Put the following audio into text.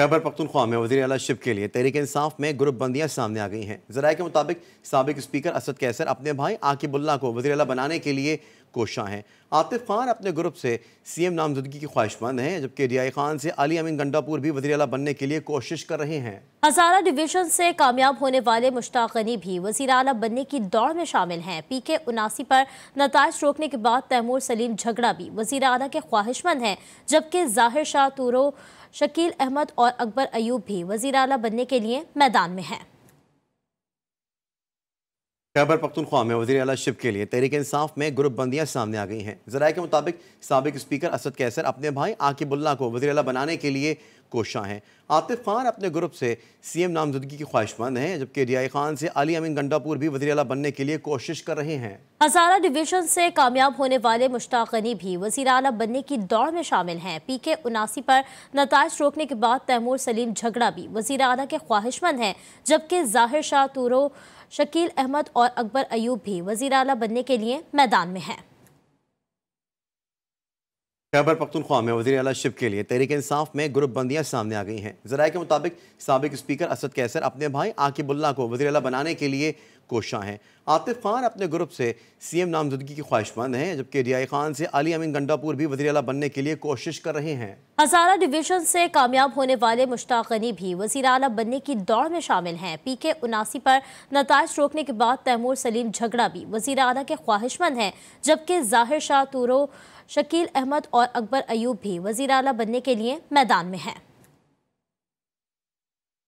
खैबर पख्तनख्वा में वजी अला शिप के लिए तहरीक इंसाफ में ग्रुप बंदियाँ सामने आ गई हैं जरा के मुताबिक सबक स्पीकर असद कैसर अपने भाई आकिबुल्ला को वजी अला बनाने के लिए कोशा हैं आतिफ खान अपने ग्रुप से सी एम नामजदगी की ख्वाहिशमंद हैं जबकि रियाई खान से अली अमीन गंडापुर भी वजी अला बनने के लिए कोशिश कर रहे हैं हजारा डिवीजन से कामयाब होने वाले मुश्ताक गनी भी वजी अला बनने की दौड़ में शामिल हैं पी के उनासी पर नतज रोकने के बाद तैमूर सलीम झगड़ा भी वजी अला के ख्वाहिशमंद हैं जबकि जाहिर शाह तुरो शकील अहमद और अकबर अयूब भी वजी अला बनने के लिए मैदान में हैं खैबर पख्तनख्वा में वजी अला शिप के लिए तहरीक इंसाफ में ग्रुप बंदियाँ सामने आ गई हैं जराए के मुताबिक सबक स्पीकर असद कैसर अपने भाई आकिबुल्ला को वजी अला बनाने के लिए कोशां हैं आतिफ खान अपने ग्रुप से सी एम नामजदगी की ख्वाहिशमंद हैं जबकि रियाई खान से अली अमीन गंडापुर भी वजी अला बनने के लिए कोशिश कर रहे हैं हजारा डिवीजन से कामयाब होने वाले मुश्ताक गनी भी वजी अला बनने की दौड़ में शामिल हैं पी के उनासी पर नतज रोकने के बाद तैमूर सलीम झगड़ा भी वजी अला के ख्वाहिशमंद हैं जबकि जाहिर शाह तूरो शकील अहमद और अकबर अयूब भी वजीर बनने के लिए मैदान में हैं खैबर पख्तनख्वा में वजी अला शिप के लिए तहरीक इंसाफ में ग्रुप बंदियाँ सामने आ गई हैं जराये के मुताबिक सबक स्पीकर असद कैसर अपने भाई आकिबुल्ला को वजी अला बनाने के लिए कोशां हैं आतिफ खान अपने ग्रुप से सी एम नामजदगी की ख्वाहिशमंद हैं जबकि रियाई खान से अली अमीन गंडापुर भी वजी अला बनने के लिए कोशिश कर रहे हैं हजारा डिवीजन से कामयाब होने वाले मुश्ताक गनी भी वजी अला बनने की दौड़ में शामिल हैं पी के उनासी पर नतज रोकने के बाद तैमूर सलीम झगड़ा भी वजी अला के ख्वाहिशमंद हैं जबकि जाहिर शाह तूरो शकील अहमद और अकबर अयूब भी वजीर बनने के लिए मैदान में हैं